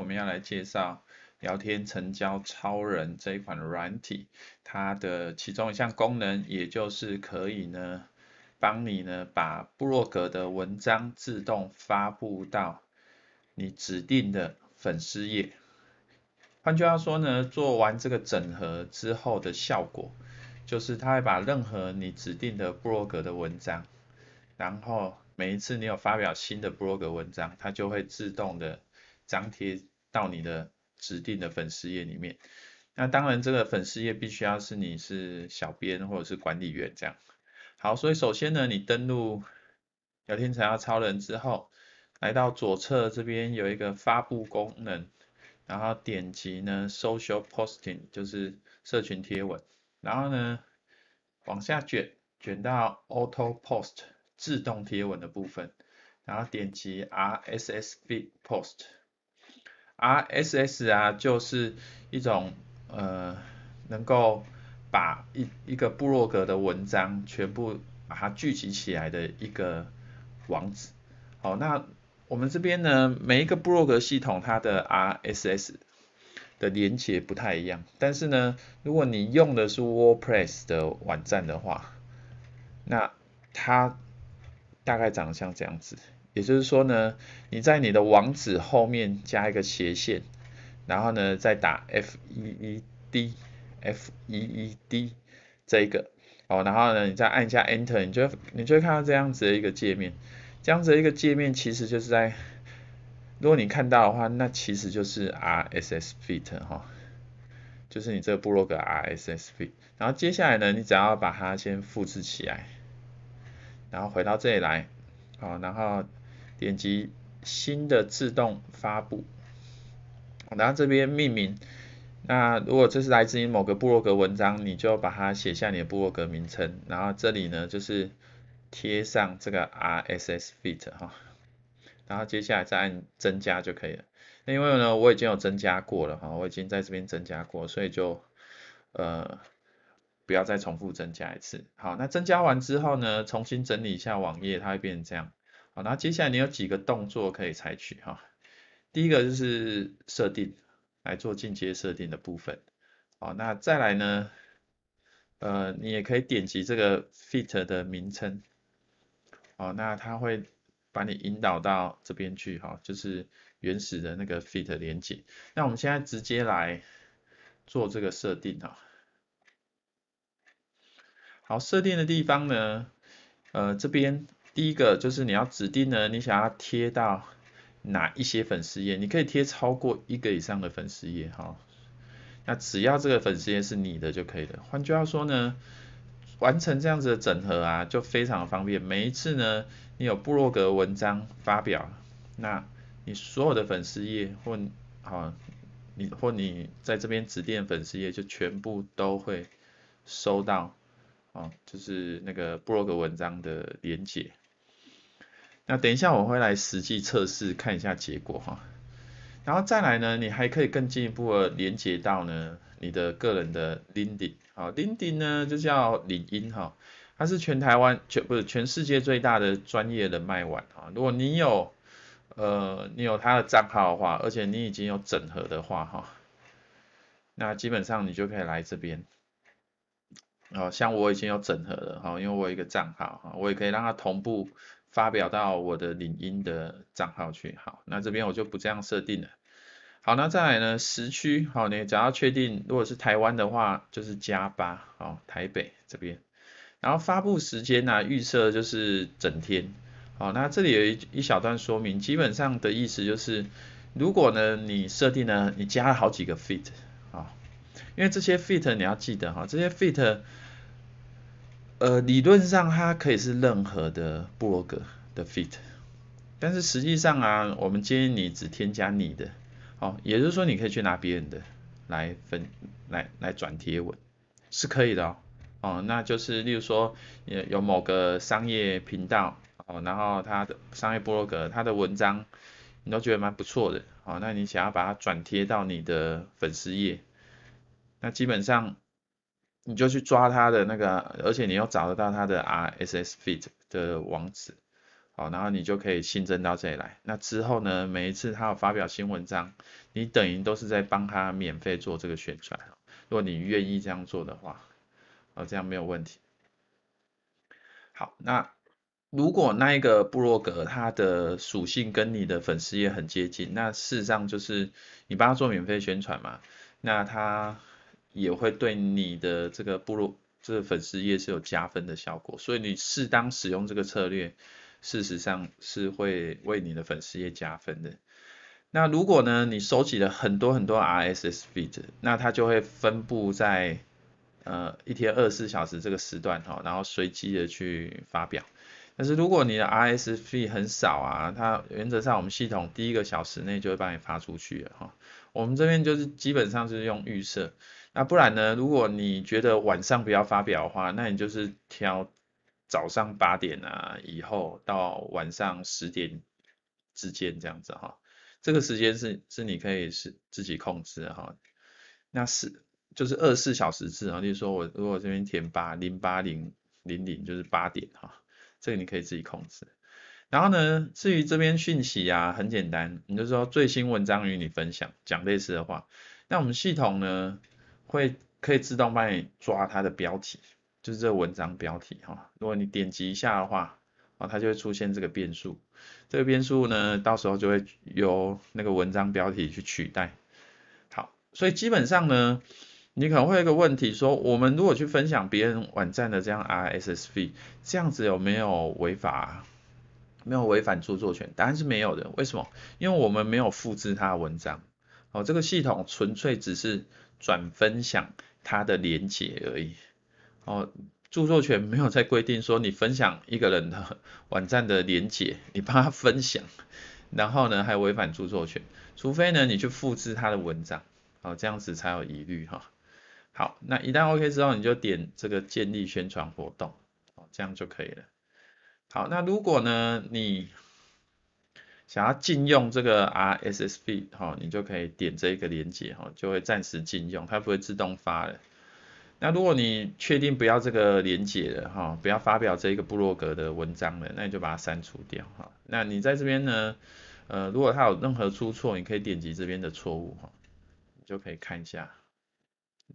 我们要来介绍聊天成交超人这一款软体，它的其中一项功能，也就是可以呢，帮你呢把部落格的文章自动发布到你指定的粉丝页。换句话说呢，做完这个整合之后的效果，就是它会把任何你指定的部落格的文章，然后每一次你有发表新的部落格文章，它就会自动的张贴。到你的指定的粉丝页里面，那当然这个粉丝页必须要是你是小编或者是管理员这样。好，所以首先呢，你登录聊天材料超人之后，来到左侧这边有一个发布功能，然后点击呢 Social Posting 就是社群贴文，然后呢往下卷，卷到 Auto Post 自动贴文的部分，然后点击 RSS Feed Post。r s s 啊，就是一种呃，能够把一一个部落格的文章全部把它聚集起来的一个网址。好，那我们这边呢，每一个部落格系统它的 RSS 的连接不太一样，但是呢，如果你用的是 WordPress 的网站的话，那它大概长得像这样子。也就是说呢，你在你的网址后面加一个斜线，然后呢再打 feed feed 这一个，哦，然后呢你再按一下 enter，你就你就会看到这样子的一个界面。这样子一个界面其实就是在，如果你看到的话，那其实就是 rss feed 哈，就是你这个部落格 rss f 然后接下来呢，你只要把它先复制起来，然后回到这里来，好，然后。点击新的自动发布，然后这边命名。那如果这是来自于某个部落格文章，你就把它写下你的部落格名称，然后这里呢就是贴上这个 RSS feed 哈，然后接下来再按增加就可以了。那因为呢我已经有增加过了哈，我已经在这边增加过，所以就呃不要再重复增加一次。好，那增加完之后呢，重新整理一下网页，它会变成这样。那接下来你有几个动作可以采取哈，第一个就是设定来做进阶设定的部分，哦，那再来呢，呃，你也可以点击这个 Fit 的名称，哦，那它会把你引导到这边去哈，就是原始的那个 Fit 连接。那我们现在直接来做这个设定哈，好，设定的地方呢，呃，这边。第一个就是你要指定呢，你想要贴到哪一些粉丝页，你可以贴超过一个以上的粉丝页，哈，那只要这个粉丝页是你的就可以了。换句话说呢，完成这样子的整合啊，就非常方便。每一次呢，你有部落格文章发表，那你所有的粉丝页或啊，你或你在这边指定粉丝页就全部都会收到，哦，就是那个部落格文章的连接。那等一下我会来实际测试看一下结果哈，然后再来呢，你还可以更进一步的连接到呢你的个人的 Lindy，啊 l i n d y 呢就叫领音哈，它是全台湾全不是全世界最大的专业的卖碗哈，如果你有呃你有他的账号的话，而且你已经有整合的话哈，那基本上你就可以来这边，好，像我已经有整合了哈，因为我有一个账号哈，我也可以让它同步。发表到我的领英的账号去，好，那这边我就不这样设定了。好，那再来呢时区，好你只要确定如果是台湾的话就是加八，好，台北这边。然后发布时间呢预设就是整天，好，那这里有一一小段说明，基本上的意思就是如果呢你设定呢你加了好几个 fit，啊，因为这些 fit 你要记得哈，这些 fit。呃，理论上它可以是任何的部落格的 feed，但是实际上啊，我们建议你只添加你的，哦，也就是说你可以去拿别人的来分来来转贴文，是可以的哦，哦，那就是例如说有某个商业频道，哦，然后它的商业部落格它的文章，你都觉得蛮不错的，哦，那你想要把它转贴到你的粉丝页，那基本上。你就去抓他的那个，而且你又找得到他的 RSS feed 的网址，好，然后你就可以新增到这里来。那之后呢，每一次他有发表新文章，你等于都是在帮他免费做这个宣传。如果你愿意这样做的话，啊，这样没有问题。好，那如果那一个部落格它的属性跟你的粉丝也很接近，那事实上就是你帮他做免费宣传嘛，那他。也会对你的这个部落这个粉丝页是有加分的效果，所以你适当使用这个策略，事实上是会为你的粉丝页加分的。那如果呢，你收集了很多很多 RSS feed，那它就会分布在呃一天二十四小时这个时段哈，然后随机的去发表。但是如果你的 RSS feed 很少啊，它原则上我们系统第一个小时内就会帮你发出去了哈。我们这边就是基本上就是用预设。那不然呢？如果你觉得晚上不要发表的话，那你就是挑早上八点啊，以后到晚上十点之间这样子哈。这个时间是是你可以是自己控制哈。那是就是二四小时制啊，就如说我如果这边填八零八零零零就是八点哈，这个你可以自己控制。然后呢，至于这边讯息啊，很简单，你就说最新文章与你分享，讲类似的话。那我们系统呢？会可以自动帮你抓它的标题，就是这文章标题哈。如果你点击一下的话，啊，它就会出现这个变数，这个变数呢，到时候就会由那个文章标题去取代。好，所以基本上呢，你可能会有一个问题说，我们如果去分享别人网站的这样 RSS f 这样子有没有违法？没有违反著作权？答案是没有的。为什么？因为我们没有复制他的文章。哦，这个系统纯粹只是。转分享他的连接而已，哦，著作权没有在规定说你分享一个人的网站的连接，你帮他分享，然后呢还违反著作权，除非呢你去复制他的文章，哦这样子才有疑虑哈。好，那一旦 OK 之后，你就点这个建立宣传活动，哦这样就可以了。好，那如果呢你想要禁用这个 RSS feed 哈，你就可以点这一个连接哈，就会暂时禁用，它不会自动发的。那如果你确定不要这个连接了哈，不要发表这一个部落格的文章了，那你就把它删除掉哈。那你在这边呢，呃，如果它有任何出错，你可以点击这边的错误哈，你就可以看一下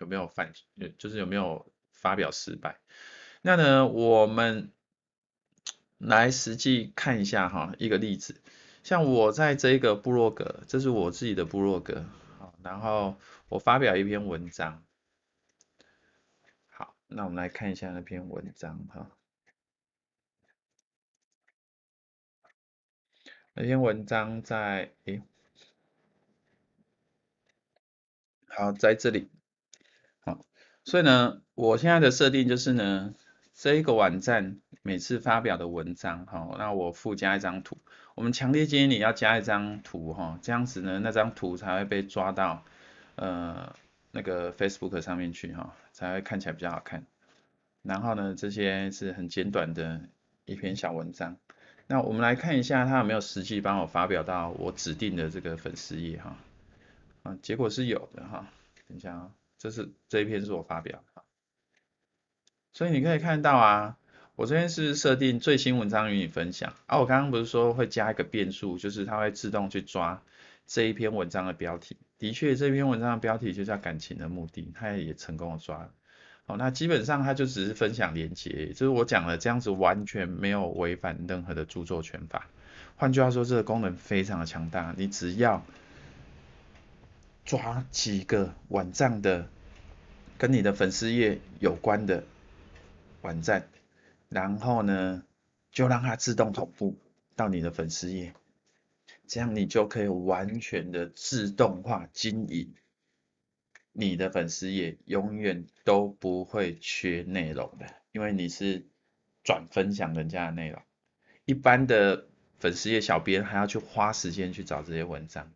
有没有犯，就是有没有发表失败。那呢，我们来实际看一下哈，一个例子。像我在这一个部落格，这是我自己的部落格，好，然后我发表一篇文章，好，那我们来看一下那篇文章哈，那篇文章在，诶、好，在这里，好，所以呢，我现在的设定就是呢，这一个网站。每次发表的文章，好，那我附加一张图，我们强烈建议你要加一张图，哈，这样子呢，那张图才会被抓到，呃，那个 Facebook 上面去，哈，才会看起来比较好看。然后呢，这些是很简短的一篇小文章。那我们来看一下，他有没有实际帮我发表到我指定的这个粉丝页，哈，啊，结果是有的，哈，等一下啊，这是这一篇是我发表，所以你可以看到啊。我这边是设定最新文章与你分享啊，我刚刚不是说会加一个变数，就是它会自动去抓这一篇文章的标题。的确，这篇文章的标题就叫《感情的目的》，它也成功的抓了。哦，那基本上它就只是分享链接，就是我讲了这样子，完全没有违反任何的著作权法。换句话说，这个功能非常的强大，你只要抓几个网站的跟你的粉丝页有关的网站。然后呢，就让它自动同步到你的粉丝页，这样你就可以完全的自动化经营你的粉丝页，永远都不会缺内容的，因为你是转分享人家的内容，一般的粉丝页小编还要去花时间去找这些文章，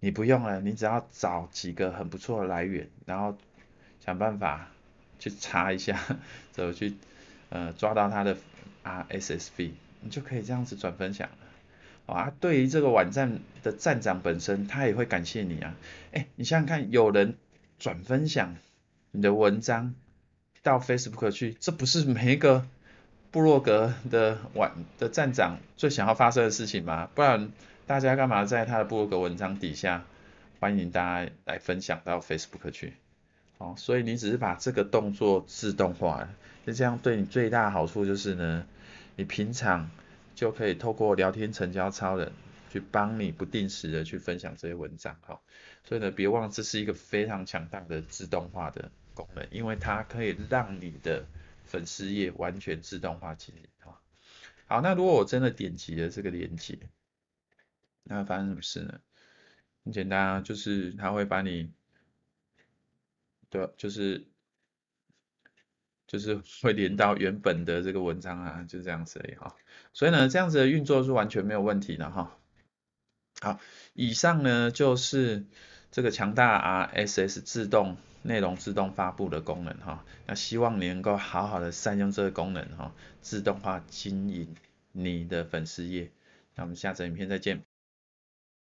你不用了，你只要找几个很不错的来源，然后想办法去查一下，走 去。呃，抓到他的 RSSV，你就可以这样子转分享了。啊，对于这个网站的站长本身，他也会感谢你啊。哎，你想想看，有人转分享你的文章到 Facebook 去，这不是每一个部落格的网的站长最想要发生的事情吗？不然大家干嘛在他的部落格文章底下欢迎大家来分享到 Facebook 去？哦，所以你只是把这个动作自动化，那这样对你最大的好处就是呢，你平常就可以透过聊天成交超人去帮你不定时的去分享这些文章，哈，所以呢别忘这是一个非常强大的自动化的功能，因为它可以让你的粉丝页完全自动化起哈。好，那如果我真的点击了这个链接，那发生什么事呢？很简单啊，就是它会把你。对，就是就是会连到原本的这个文章啊，就这样子的哈。所以呢，这样子的运作是完全没有问题的哈。好，以上呢就是这个强大 RSS 自动内容自动发布的功能哈。那希望你能够好好的善用这个功能哈，自动化经营你的粉丝页。那我们下次影片再见。